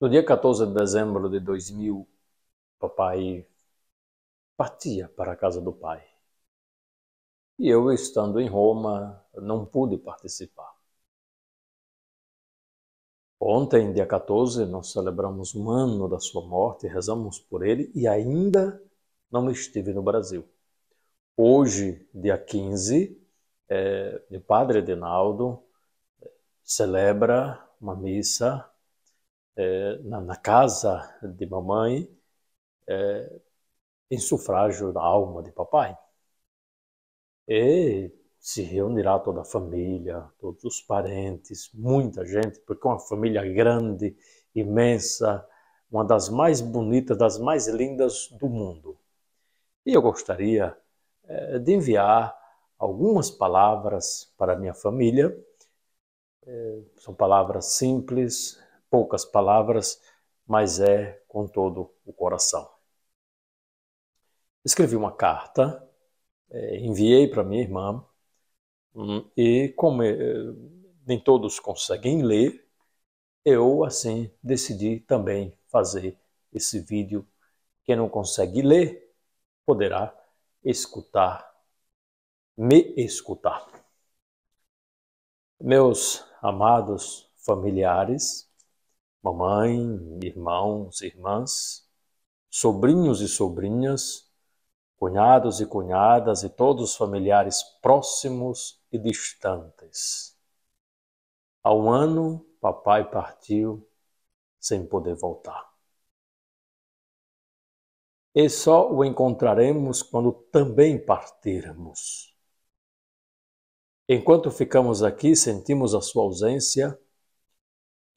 No dia 14 de dezembro de 2000, papai partia para a casa do pai. E eu, estando em Roma, não pude participar. Ontem, dia 14, nós celebramos um ano da sua morte, rezamos por ele e ainda não estive no Brasil. Hoje, dia 15, é, o padre Denaldo eh, celebra uma missa eh, na, na, casa de mamãe eh, em sufrágio da alma de papai. E se reunirá toda a família, todos os parentes, muita gente, porque é uma família grande, imensa, uma das mais bonitas, das mais lindas do mundo. E eu gostaria eh, de enviar algumas palavras para minha família. Eh, são palavras simples, poucas palavras, mas é com todo o coração. Escrevi uma carta, é, enviei para minha irmã, hum, e como é, nem todos conseguem ler, eu assim decidi também fazer esse vídeo. Quem não consegue ler, poderá escutar, me escutar. Meus amados familiares, mamãe, irmãos, irmãs, sobrinhos e sobrinhas, cunhados e cunhadas e todos os familiares próximos e distantes. Há um ano, papai partiu sem poder voltar. E só o encontraremos quando também partirmos. Enquanto ficamos aqui, sentimos a sua ausência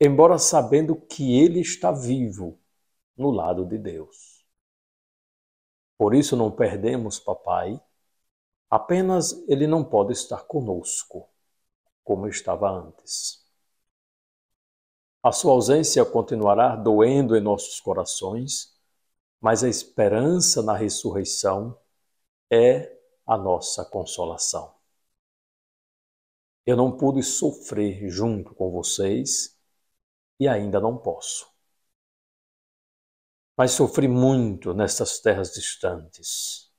embora sabendo que ele está vivo no lado de Deus. Por isso não perdemos papai, apenas ele não pode estar conosco, como estava antes. A sua ausência continuará doendo em nossos corações, mas a esperança na ressurreição é a nossa consolação. Eu não pude sofrer junto com vocês e ainda não posso. Mas sofri muito nestas terras distantes.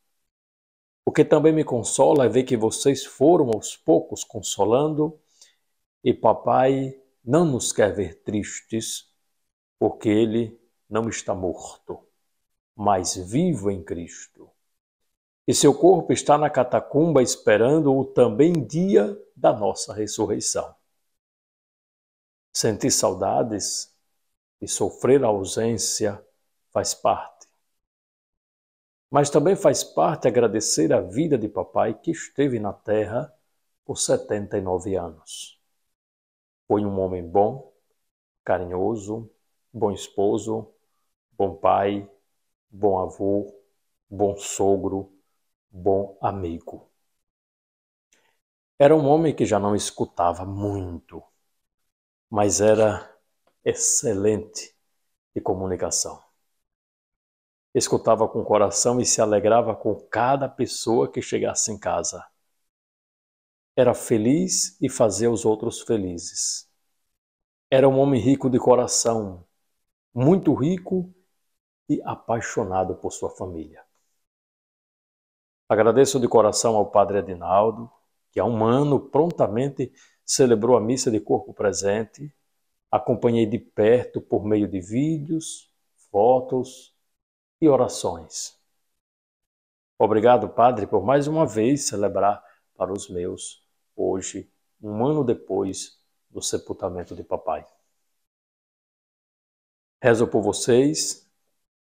O que também me consola é ver que vocês foram aos poucos consolando e papai não nos quer ver tristes, porque ele não está morto, mas vivo em Cristo. E seu corpo está na catacumba esperando o também dia da nossa ressurreição. Sentir saudades e sofrer a ausência faz parte. Mas também faz parte agradecer a vida de papai que esteve na terra por 79 anos. Foi um homem bom, carinhoso, bom esposo, bom pai, bom avô, bom sogro, bom amigo. Era um homem que já não escutava muito, mas era excelente de comunicação. Escutava com o coração e se alegrava com cada pessoa que chegasse em casa. Era feliz e fazia os outros felizes. Era um homem rico de coração, muito rico e apaixonado por sua família. Agradeço de coração ao Padre Adinaldo, que há um ano prontamente celebrou a missa de corpo presente, acompanhei de perto por meio de vídeos, fotos e orações. Obrigado, Padre, por mais uma vez celebrar para os meus, hoje, um ano depois do sepultamento de papai. Rezo por vocês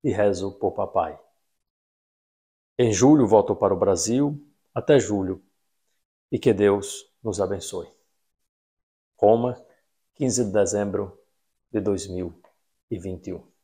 e rezo por papai. Em julho volto para o Brasil, até julho, e que Deus nos abençoe. Roma, 15 de dezembro de 2021.